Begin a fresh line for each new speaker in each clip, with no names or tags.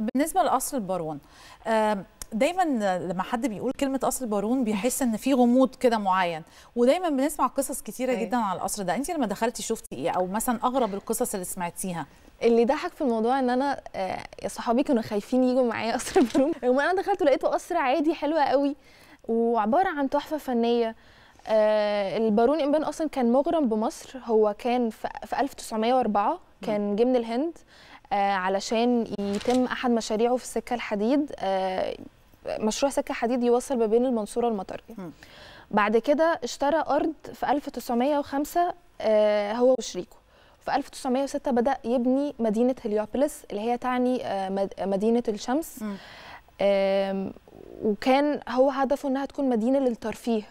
بالنسبه لاصل البارون دايما لما حد بيقول كلمه قصر البارون بيحس ان في غموض كده معين ودايما بنسمع قصص كتيره أيوة. جدا على القصر ده انت لما دخلتي شفتي ايه او مثلا اغرب القصص اللي سمعتيها
اللي ضحك في الموضوع ان انا آه، صحابي كانوا خايفين يجوا معايا قصر البارون رغم انا دخلت ولقيته قصر عادي حلو قوي وعباره عن تحفه فنيه آه، البارون امبان اصلا كان مغرم بمصر هو كان في 1904 كان جه من الهند آه، علشان يتم احد مشاريعه في السكه الحديد آه، مشروع سكه حديد يوصل ما بين المنصوره والمطريه بعد كده اشترى ارض في 1905 آه، هو وشريكه في 1906 بدا يبني مدينه هليوبوليس اللي هي تعني مدينه الشمس وكان هو هدفه انها تكون مدينه للترفيه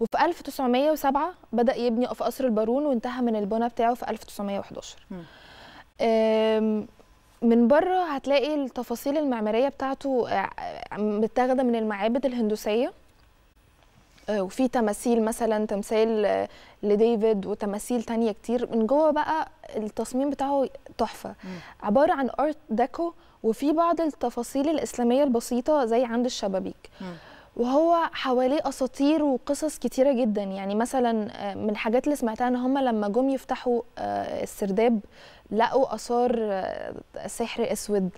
وفي 1907 بدا يبني في قصر البارون وانتهى من البنى بتاعه في 1911 م. من بره هتلاقي التفاصيل المعماريه بتاعته آه، متاخده من المعابد الهندوسيه آه، وفي تماثيل مثلا تمثال آه، لديفيد وتماثيل تانية كتير من جوه بقى التصميم بتاعه تحفه عباره عن ارت ديكو وفي بعض التفاصيل الاسلاميه البسيطه زي عند الشبابيك مم. وهو حواليه اساطير وقصص كتيره جدا يعني مثلا آه، من الحاجات اللي سمعتها ان هم لما جم يفتحوا آه، السرداب لقوا اثار آه، سحر اسود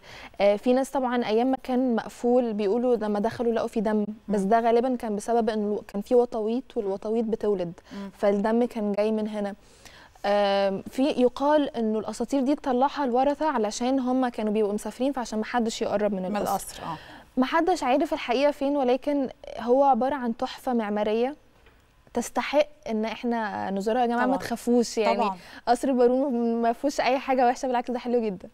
في ناس طبعا ايام ما كان مقفول بيقولوا لما دخلوا لقوا في دم بس ده غالبا كان بسبب ان كان في وطويت والوطويت بتولد فالدم كان جاي من هنا في يقال انه الاساطير دي تطلعها الورثه علشان هم كانوا بيبقوا مسافرين فعشان ما حدش يقرب من القصر, محدش عارف الحقيقه فين ولكن هو عباره عن تحفه معماريه تستحق ان احنا نزورها يا جماعه ما تخافوش يعني طبعا. قصر البارون ما فيهوش اي حاجه وحشه بالعكس ده حلو جدا